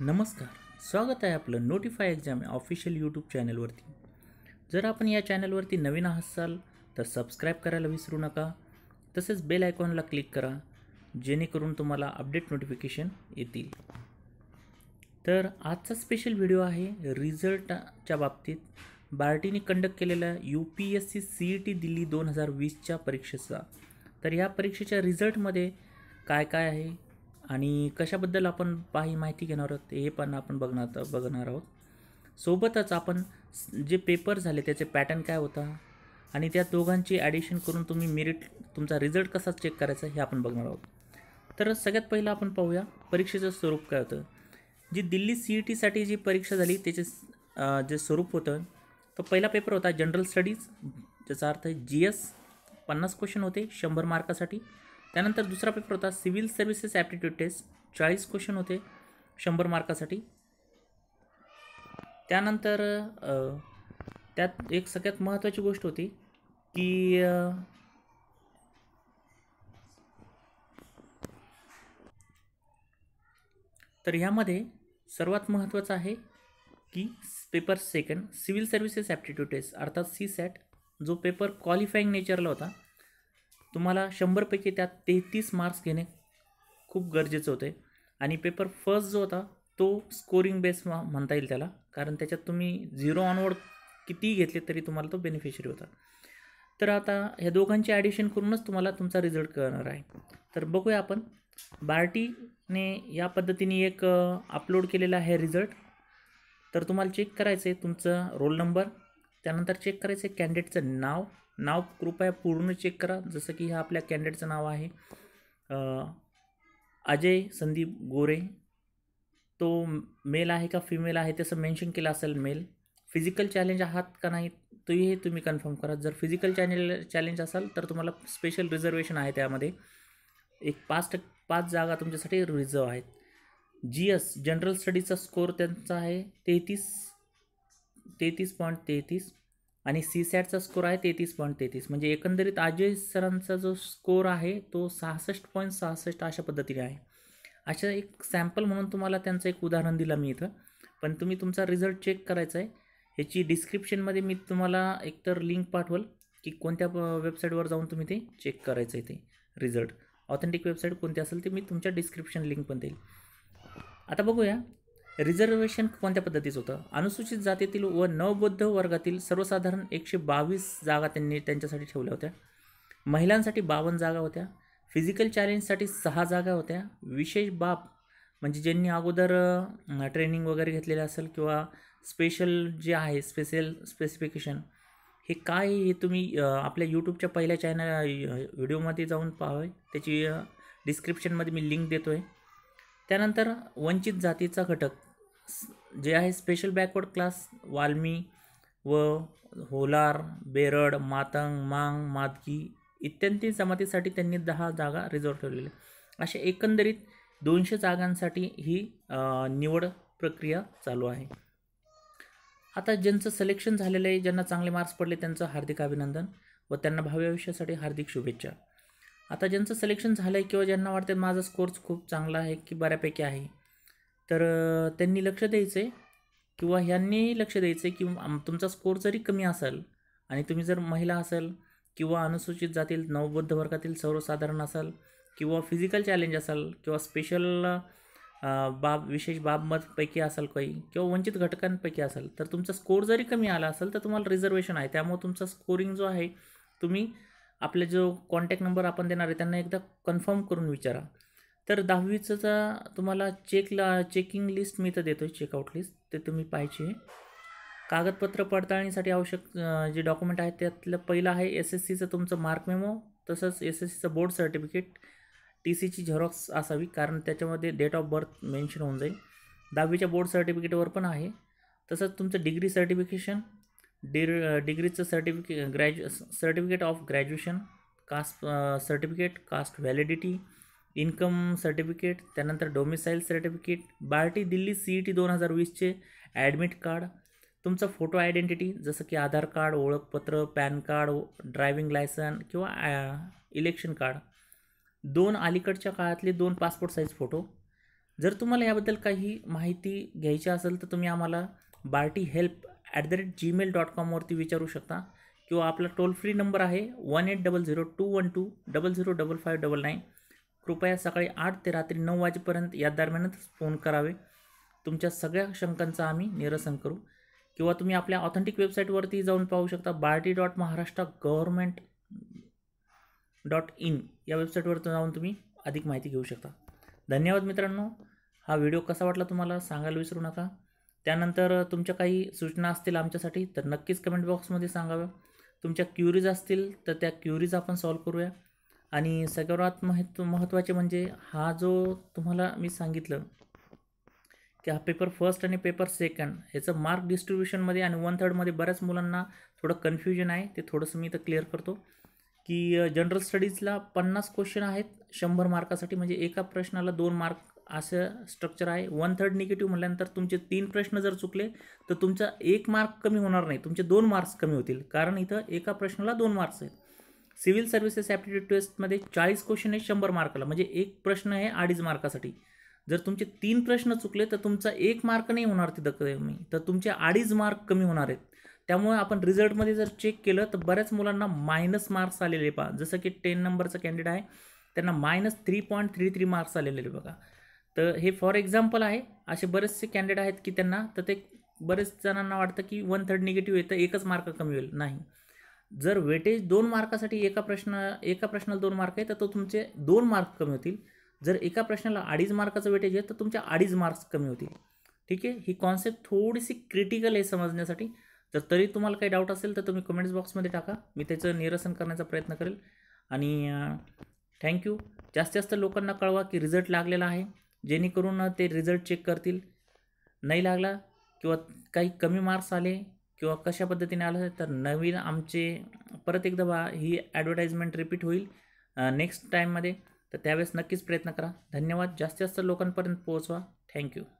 नमस्कार स्वागत आहे आपलं नोटिफाय एक्झाम ऑफिशियल यूट्यूब चॅनलवरती जर आपण या चॅनलवरती नवीन असाल तर सबस्क्राईब करायला विसरू नका तसेच बेल आयकॉनला क्लिक करा जेणेकरून तुम्हाला अपडेट नोटिफिकेशन येतील तर आजचा स्पेशल व्हिडिओ आहे रिझल्टच्या बाबतीत बार्टीने कंडक्ट केलेल्या U P S C C E T Delhi दोन हजार वीसच्या परीक्षेचा तर या परीक्षेच्या रिझल्टमध्ये काय काय आहे आणि कशाबद्दल आपण पाही माहिती घेणार आहोत हे पण आपण बघणार बघणार आहोत सोबतच आपण जे पेपर झाले त्याचे पॅटर्न काय होता आणि त्या दोघांची ॲडिशन करून तुम्ही मेरिट तुमचा रिझल्ट कसा चेक करायचा हे आपण बघणार आहोत तर सगळ्यात पहिलं आपण पाहूया परीक्षेचं स्वरूप काय होतं जी दिल्ली सी ई e टीसाठी जी परीक्षा झाली त्याचे जे स्वरूप होतं तो पहिला पेपर होता जनरल स्टडीज ज्याचा अर्थ जी एस पन्नास क्वेश्चन होते शंभर मार्कासाठी त्यानंतर दुसरा पेपर होता सिव्हिल सर्व्हिसेस ॲप्टिट्यूड टेस्ट चाळीस क्वेश्चन होते शंभर मार्कासाठी त्यानंतर त्यात एक सगळ्यात महत्त्वाची गोष्ट होती की तर ह्यामध्ये सर्वात महत्त्वाचं आहे की paper second civil services aptitude test अर्थात सी सॅट जो पेपर क्वालिफाईंग नेचरला होता तुम्हाला शंभरपैकी त्यात तेहतीस मार्क्स घेणे खूप गरजेचं होते आणि पेपर फर्स्ट जो होता तो स्कोरिंग बेस म्हणता येईल त्याला कारण त्याच्यात तुम्ही झिरो ऑनवर्ड किती घेतले तरी तुम्हाला तो बेनिफिशरी होता तर आता ह्या दोघांचे ॲडिशन करूनच तुम्हाला तुमचा रिझल्ट करणार आहे तर बघूया आपण बार्टीने या पद्धतीने एक अपलोड केलेला आहे रिझल्ट तर तुम्हाला चेक करायचं आहे तुमचं रोल नंबर त्यानंतर चेक करायचं आहे कॅन्डिडेटचं नाव नाव कृपया पूर्ण चेक करा जसं की ह्या आपल्या कॅन्डिडेटचं नाव आहे अजय संदीप गोरे तो मेल आहे का फिमेल आहे तसं मेन्शन केलं असेल मेल फिजिकल चॅलेंज आहात का नाही तो हे तुम्ही कन्फर्म करा जर फिजिकल चॅनेल चॅलेंज असाल तर तुम्हाला स्पेशल रिझर्वेशन आहे त्यामध्ये एक पाच टक् पाच जागा तुमच्यासाठी रिझर्व आहेत जी एस जनरल स्टडीचा स्कोअर त्यांचा आहे तेहतीस तेहतीस पॉईंट तेहतीस आणि सी सॅटचा स्कोर आहे तेहतीस पॉईंट तेहतीस म्हणजे एकंदरीत अजय सरांचा जो स्कोर आहे तो सहासष्ट पॉईंट सहासष्ट अशा पद्धतीने आहे अशा एक सॅम्पल म्हणून तुम्हाला त्यांचं एक उदाहरण दिलं मी इथं पण तुम्ही तुमचा रिझल्ट चेक करायचा आहे ह्याची डिस्क्रिप्शनमध्ये मी तुम्हाला एकतर लिंक पाठवल की कोणत्या वेबसाईटवर जाऊन तुम्ही ते चेक करायचं आहे ते रिझल्ट ऑथेंटिक वेबसाईट कोणती असेल ते मी तुमच्या डिस्क्रिप्शन लिंक पण देईल आता बघूया रिझर्वेशन कोणत्या पद्धतीचं होतं अनुसूचित जातीतील व नवबौद्ध वर्गातील सर्वसाधारण एकशे बावीस जागा त्यांनी त्यांच्यासाठी ठेवल्या होत्या महिलांसाठी बावन्न जागा होत्या फिजिकल चॅलेंजसाठी सहा जागा होत्या विशेष बाब म्हणजे ज्यांनी अगोदर ट्रेनिंग वगैरे घेतलेलं असेल किंवा स्पेशल जे आहे स्पेशल स्पेसिफिकेशन हे काय हे तुम्ही आपल्या यूट्यूबच्या पहिल्या चॅनल व्हिडिओमध्ये जाऊन पाहावे त्याची डिस्क्रिप्शनमध्ये मी लिंक देतो आहे त्यानंतर वंचित जातीचा घटक जे आहे स्पेशल बॅकवर्ड क्लास वाल्मी व होलार बेरड मातंग मांग मातकी इत्यादी जमातीसाठी त्यांनी दहा जागा रिझर्व ठेवलेल्या अशा एकंदरीत दोनशे जागांसाठी ही निवड प्रक्रिया चालू आहे आता ज्यांचं सिलेक्शन झालेलं आहे ज्यांना चांगले मार्क्स पडले त्यांचं हार्दिक अभिनंदन व त्यांना भाव्य आयुष्यासाठी हार्दिक शुभेच्छा आता ज्यांचं सिलेक्शन झालं आहे किंवा ज्यांना वाटतं माझा स्कोर्स खूप चांगला आहे की बऱ्यापैकी आहे तर त्यांनी लक्ष द्यायचं आहे किंवा ह्यांनी लक्ष द्यायचं की तुमचा स्कोर जरी कमी असाल आणि तुम्ही जर महिला असाल किंवा अनुसूचित जातील नवबद्ध वर्गातील सर्वसाधारण असाल किंवा फिजिकल चॅलेंज असाल किंवा स्पेशल बाब विशेष बाबमतपैकी असाल काही किंवा वंचित घटकांपैकी असाल तर तुमचा स्कोर जरी कमी आला असेल तर तुम्हाला रिझर्वेशन आहे त्यामुळे तुमचा स्कोरिंग जो आहे तुम्ही आपले जो कॉन्टॅक्ट नंबर आपण देणार आहे त्यांना एकदा कन्फर्म करून विचारा तर दहावीचं तुम्हाला चेकला चेकिंग लिस्ट मी तर देतो आहे चेकआउट लिस्ट ते तुम्ही पाहिजे कागदपत्र पडताळणीसाठी आवश्यक जे डॉक्युमेंट आहेत त्यातलं पहिलं आहे एस एस सीचं तुमचं मार्क मेमो तसंच एस एस सीचं बोर्ड सर्टिफिकेट टी सीची झेरॉक्स असावी कारण त्याच्यामध्ये डेट ऑफ बर्थ मेन्शन होऊन जाईल दहावीच्या बोर्ड सर्टिफिकेटवर पण आहे तसंच तुमचं डिग्री सर्टिफिकेशन डिर डिग्रीचं सर्टिफिके ग्रॅज्यु certificate of graduation caste certificate caste validity income certificate त्यानंतर domicile certificate Barti Delhi C E T दोन हजार वीसचे ॲडमिट कार्ड तुमचा फोटो आयडेंटिटी जसं की आधार कार्ड ओळखपत्र पॅन कार्ड ड्रायविंग लायसन किंवा इलेक्शन कार्ड दोन अलीकडच्या काळातले दोन पासपोर्ट साईज फोटो जर तुम्हाला याबद्दल काही माहिती घ्यायची असेल तर तुम्ही आम्हाला Barti help at the rate Gmail dot कॉमवरती विचारू शकता किंवा आपला टोल फ्री नंबर आहे one eight double zero two one two double zero double five double nine कृपया सकाळी आठ ते रात्री नऊ वाजेपर्यंत या दरम्यानच फोन करावे तुमच्या सगळ्या शंकांचं आम्ही निरसन करू किंवा तुम्ही आपल्या ऑथेंटिक वेबसाईटवरती जाऊन पाहू शकता Barti dot Maharashtra government dot in या वेबसाईटवर जाऊन तुम्ही अधिक माहिती घेऊ शकता धन्यवाद मित्रांनो हा व्हिडिओ कसा वाटला तुम्हाला सांगायला विसरू नका त्यानंतर तुमच्या काही सूचना असतील आमच्यासाठी तर नक्कीच कमेंट बॉक्समध्ये सांगाव्या तुमच्या क्युरीज असतील तर त्या क्युरीज आपण सॉल्व करूया आणि सगळ्यात महत्व महत्त्वाचे म्हणजे हा जो तुम्हाला मी सांगितलं की हा पेपर फर्स्ट आणि पेपर सेकंड ह्याचं मार्क डिस्ट्रीब्युशनमध्ये आणि वन थर्डमध्ये बऱ्याच मुलांना थोडं कन्फ्युजन आहे ते थोडंसं मी इथं क्लिअर करतो की जनरल स्टडीजला पन्नास क्वेश्चन आहेत शंभर मार्कासाठी म्हणजे एका प्रश्नाला दोन मार्क असं स्ट्रक्चर आहे वन थर्ड निगेटिव्ह म्हटल्यानंतर तुमचे तीन प्रश्न जर चुकले तर तुमचा एक मार्क कमी होणार नाही तुमचे दोन मार्क्स कमी होतील कारण इथं एका प्रश्नाला दोन मार्क्स आहेत सिव्हिल सर्व्हिसेस ॲप्टिट्यूड टेस्टमध्ये चाळीस क्वेश्चन हे शंभर मार्काला म्हणजे एक प्रश्न आहे अडीच मार्कासाठी जर तुमचे तीन प्रश्न चुकले तर तुमचा एक मार्क नाही होणार तिथं कमी तर तुमचे अडीच मार्क कमी होणार आहेत त्यामुळे आपण रिझल्टमध्ये जर चेक केलं तर बऱ्याच मुलांना मायनस मार्क्स आलेले पहा जसं की टेन नंबरचा कॅन्डिडेट आहे त्यांना minus three point three three marks आलेले बघा तर हे फॉर एक्झाम्पल आहे असे बरेचसे कॅन्डिडेट आहेत की त्यांना तर ते बरेच जणांना वाटतं की वन थर्ड निगेटिव्ह येतं एकच मार्क कमी होईल नाही जर वेटेज दोन मार्कासाठी एका प्रश्न एका प्रश्नाला दोन मार्क आहे तर तो तुमचे दोन मार्क कमी होतील जर एका प्रश्नाला अडीच मार्काचं वेटेज आहे तर तुमच्या अडीच मार्क्स कमी होतील ठीक आहे ही कॉन्सेप्ट थोडीशी क्रिटिकल आहे समजण्यासाठी जर तरी तुम्हाला काही डाऊट असेल तर तुम्ही कमेंट्स बॉक्समध्ये टाका मी त्याचं निरसन करण्याचा प्रयत्न करेल आणि थँक्यू जास्त जास्त लोकांना कळवा की रिझल्ट लागलेला आहे जेणेकरून ते रिझल्ट चेक करतील नाही लागला किंवा काही कमी मार्क्स आले किंवा कशा पद्धतीने आलं तर नवीन आमचे परत एकदा बा ही ॲडव्हर्टाईजमेंट रिपीट होईल नेक्स्ट टाईममध्ये तर त्यावेळेस नक्कीच प्रयत्न करा धन्यवाद जास्तीत जास्त लोकांपर्यंत पोहोचवा थँक्यू